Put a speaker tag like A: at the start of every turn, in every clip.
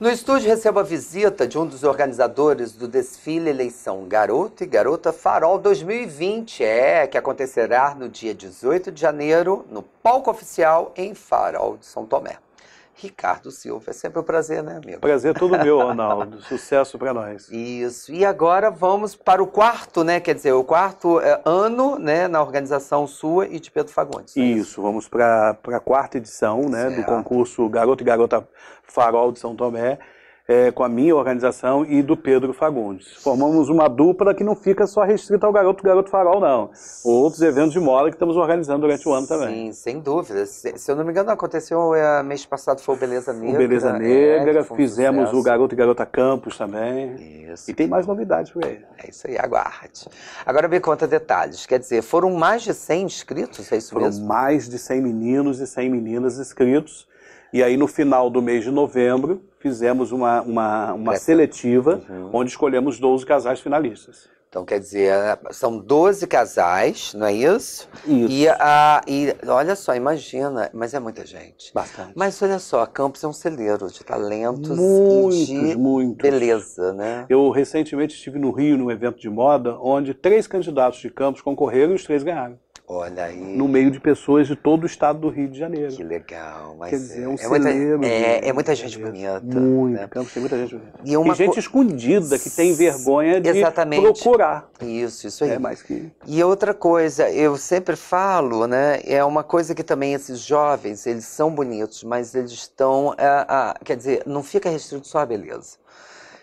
A: No estúdio recebo a visita de um dos organizadores do desfile Eleição Garoto e Garota Farol 2020, é, que acontecerá no dia 18 de janeiro, no palco oficial em Farol de São Tomé. Ricardo Silva. É sempre um prazer, né, amigo? Prazer é todo meu, Ronaldo. Sucesso para nós. Isso. E agora vamos para o quarto, né? Quer dizer, o quarto é, ano, né, na organização sua e de Pedro Fagundes.
B: Né? Isso. Vamos para a quarta edição, né, do concurso Garoto e Garota Farol de São Tomé é, com a minha organização e do Pedro Fagundes. Formamos uma dupla que não fica só restrita ao Garoto Garoto Farol, não. Outros eventos
A: de moda que estamos organizando durante o ano também. Sim, sem dúvida. Se, se eu não me engano, aconteceu é, mês passado, foi o Beleza Negra. É, o Beleza Negra, é, fizemos sucesso. o Garoto e Garota Campos também. Isso. E tem mais novidades por aí. É isso aí, aguarde. Agora me conta detalhes. Quer dizer, foram mais de 100 inscritos, é isso foram mesmo? Foram mais de 100 meninos e 100 meninas inscritos e
B: aí, no final do mês de novembro, fizemos uma, uma, uma seletiva, uhum. onde
A: escolhemos 12 casais finalistas. Então, quer dizer, é, são 12 casais, não é isso? Isso. E, a, e olha só, imagina, mas é muita gente. Bastante. Mas olha só, Campos é um celeiro de talentos muitos, e de muitos. beleza, né? Eu
B: recentemente estive no Rio, num evento de moda, onde três candidatos de Campos concorreram e os três ganharam. Olha aí. No meio de pessoas de todo o estado do Rio de Janeiro. Que legal. Mas Quer dizer, é um é, é celeiro. Muita, é,
A: é muita gente bonita. Muito, né? Campos tem muita gente bonita. E, uma e gente co... escondida que tem vergonha de Exatamente. procurar. Isso, isso aí. É mais que... E outra coisa, eu sempre falo, né, é uma coisa que também esses jovens, eles são bonitos, mas eles estão, eh, a, ah, quer dizer, não fica restrito só à beleza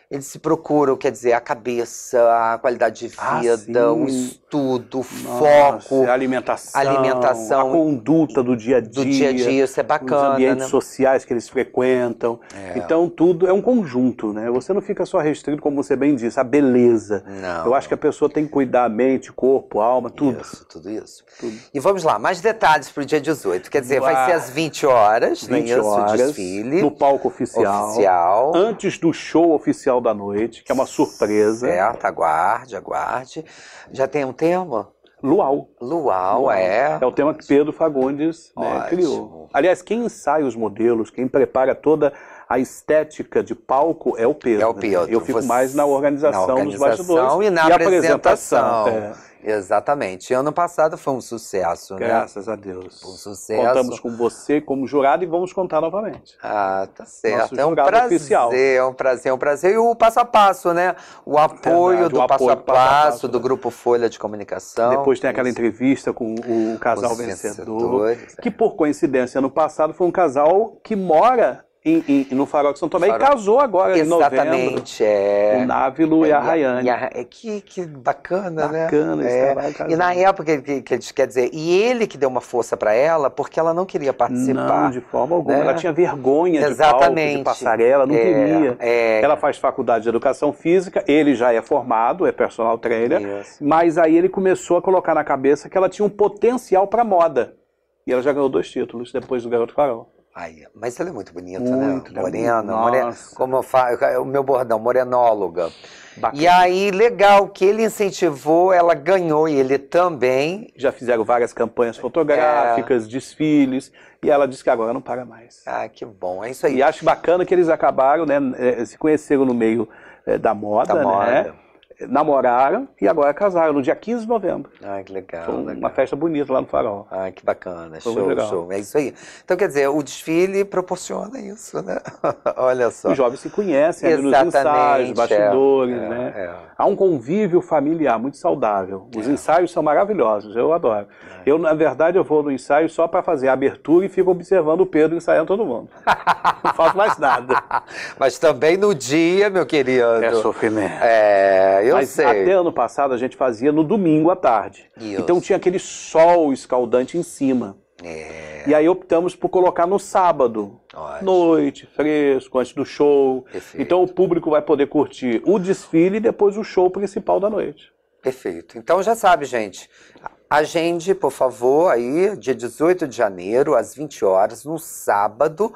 A: eles se procuram, quer dizer, a cabeça, a qualidade de ah, vida, ah, o estudo, o foco. É a alimentação. A alimentação. A
B: conduta do dia a dia. Do dia a dia, isso é bacana. Os ambientes né? sociais que eles frequentam. É. Então, tudo é um conjunto, né? Você não fica só restrito, como você bem disse, à beleza. Não. Eu acho
A: que a pessoa tem que cuidar a mente, corpo, alma, tudo. Isso, tudo isso. Tudo. E vamos lá, mais detalhes para o dia 18. Quer dizer, vai, vai ser às 20 horas, 20 né? horas, desfile. No
B: palco oficial. Oficial. Antes do show oficial Céu da Noite, que é uma surpresa.
A: tá, aguarde, aguarde. Já tem um tema? Luau. Luau. Luau, é. É o tema que Pedro Fagundes né, criou.
B: Aliás, quem ensaia os modelos, quem
A: prepara toda a estética de palco é o peso. É o né? peso. Né? Eu fico Você, mais na organização, na organização dos bastidores. E na e apresentação. apresentação é. Exatamente. Ano passado foi um sucesso, né? Graças né? a Deus. Foi um sucesso. Contamos com você como jurado e vamos contar novamente. Ah, tá certo. é um prazer, oficial. é um prazer, é um prazer. E o passo a passo, né? O é apoio Verdade, do o passo, apoio, a passo, passo, a passo, do né? grupo Folha de Comunicação. Depois tem aquela Isso. entrevista com
B: o casal Os vencedor, que é. por coincidência ano passado foi um casal que mora em, em, no Farol de São Tomé Farol. e casou agora Exatamente,
A: em novembro. É. O Návilo é, e a Rayane. É, que, que bacana, bacana né? Bacana é. Trabalho, e na época, que, que, quer dizer, e ele que deu uma força para ela, porque ela não queria participar. Não, de forma alguma. Né? Ela tinha vergonha Exatamente. de palco, de passarela, não é, queria.
B: É. Ela faz faculdade de educação física, ele já é formado, é personal trainer, Isso. mas aí ele começou a colocar na cabeça que ela tinha um
A: potencial para moda. E ela já ganhou dois títulos depois do Garoto Farol. Ai, mas ela é muito bonita, né? muito, né? Morena, muito, morena como eu falo, é o meu bordão, morenóloga. Bacana. E aí, legal, que ele incentivou, ela ganhou e ele também. Já fizeram várias campanhas fotográficas, é... desfiles, e ela disse que agora não para mais. Ah, que
B: bom, é isso aí. E acho bacana que eles acabaram, né, eh, se conheceram no meio eh, da moda, da moda. né?
A: namoraram e agora casaram, no dia 15 de novembro. Ah, que legal. Foi uma festa bonita lá no Farol. Ah, que bacana. Foi show, legal. show. É isso aí. Então, quer dizer, o desfile proporciona isso, né? Olha só. Os jovens se conhecem ali nos ensaios, é. bastidores, é, né? É.
B: Há um convívio familiar muito saudável. Os é. ensaios são maravilhosos, eu adoro. É. Eu, na verdade, eu vou no ensaio só para fazer a abertura e fico observando o Pedro ensaiando todo mundo.
A: Não faço mais nada. Mas também no dia, meu querido. É sofrimento.
B: É, eu Mas sei. até ano passado a gente fazia no domingo à tarde. Então tinha aquele sol escaldante em cima. É. E aí optamos por colocar no sábado, Ótimo. noite, fresco, antes do show. Perfeito. Então o público vai poder curtir o desfile e depois o show principal da noite.
A: Perfeito. Então já sabe, gente. Agende, por favor, aí, dia 18 de janeiro, às 20 horas, no sábado,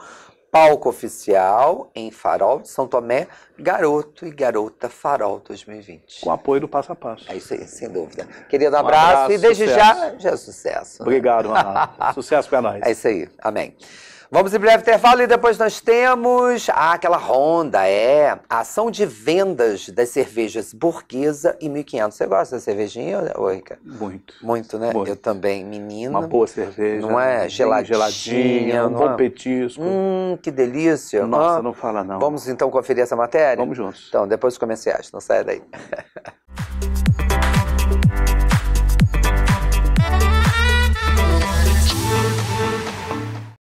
A: palco oficial em Farol de São Tomé, Garoto e Garota Farol 2020. Com apoio do Passo a Passo. É isso aí, sem dúvida. Querido um abraço, abraço e desde sucesso. já, já é sucesso. Né? Obrigado, né? sucesso para nós. É isso aí, amém. Vamos em breve intervalo e depois nós temos ah, aquela ronda, é a ação de vendas das cervejas Burguesa e 1500. Você gosta da cervejinha, Oica? Muito. Muito, né? Muito. Eu também, menina. Uma boa cerveja. Não é? Geladinha. geladinha um bom é? petisco. Hum, que delícia. Nossa, ah, não fala não. Vamos então conferir essa matéria? Vamos juntos. Então, depois dos comerciais, não saia daí.